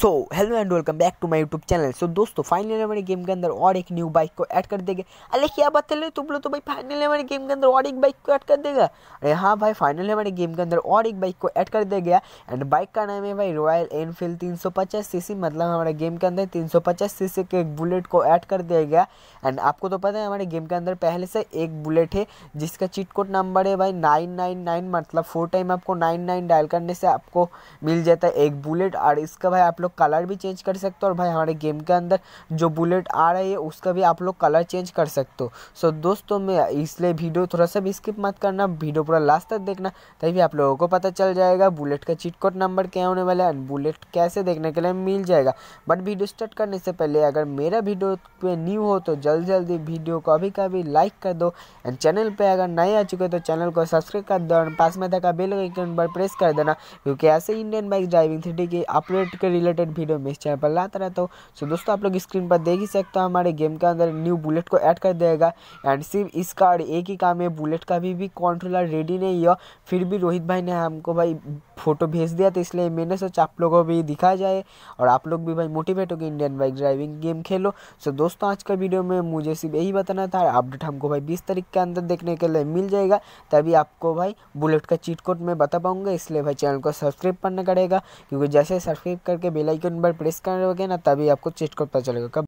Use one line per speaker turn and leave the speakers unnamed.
so hello and welcome back to my YouTube channel so दोस्तों final हमारे game के अंदर और एक न्यू बाइक को ऐड कर देंगे अरे क्या बात है तुम लोग तो भाई फाइनल हमारे गेम के अंदर और एक बाइक को ऐड कर देगा अरे हाँ भाई फाइनल हमारे गेम के अंदर और एक बाइक को ऐड कर दिया गया एंड बाइक का नाम है भाई रॉयल एनफील्ड तीन सीसी मतलब हमारे गेम के अंदर तीन सीसी के एक बुलेट को ऐड कर दिया गया एंड आपको तो पता है हमारे गेम के अंदर पहले से एक बुलेट है जिसका चीट कोड नंबर है भाई नाइन मतलब फोर टाइम आपको नाइन डायल करने से आपको मिल जाता है एक बुलेट और इसका भाई आप लोग लोग कलर भी चेंज कर सकते हो और भाई हमारे गेम के अंदर जो बुलेट आ रही है उसका भी आप लोग कलर चेंज कर सकते हो सो दोस्तों मैं इसलिए वीडियो थोड़ा सा भी स्किप मत करना वीडियो पूरा लास्ट तक देखना तभी आप लोगों को पता चल जाएगा बुलेट का चिटकोट नंबर क्या होने वाला है बुलेट कैसे देखने के लिए मिल जाएगा बट वीडियो स्टार्ट करने से पहले अगर मेरा वीडियो पे न्यू हो तो जल्दी जल्दी वीडियो को अभी कभी लाइक कर दो एंड चैनल पे अगर नए आ चुके तो चैनल को सब्सक्राइब कर दो पास में थका बेल आइकन पर प्रेस कर देना क्योंकि ऐसे इंडियन बाइक ड्राइविंग थ्री के अपडेट के रिलेटेड रिलेटेड वीडियो मैं इस चैनल पर लाता रहता हूँ सो दोस्तों आप लोग स्क्रीन पर देख ही सकते हो हमारे गेम के अंदर न्यू बुलेट को ऐड कर देगा एंड सिर्फ इस कार्ड एक ही काम है बुलेट का भी भी कंट्रोलर रेडी नहीं है फिर भी रोहित भाई ने हमको भाई फोटो भेज दिया तो इसलिए मैंने सोचा आप लोगों को भी दिखाया जाए और आप लोग भी भाई मोटिवेट होगी इंडियन बाइक ड्राइविंग गेम खेलो सो दोस्तों आज का वीडियो में मुझे सिर्फ यही बताना था अपडेट हमको भाई बीस तारीख के अंदर देखने के लिए मिल जाएगा तभी आपको भाई बुलेट का चीट कोड मैं बता पाऊँगा इसलिए भाई चैनल को सब्सक्राइब करना पड़ेगा क्योंकि जैसे सब्सक्राइब करके बेल बेल आइकन पर प्रेस करोगे ना तभी आपको चीज कर पता चलेगा कब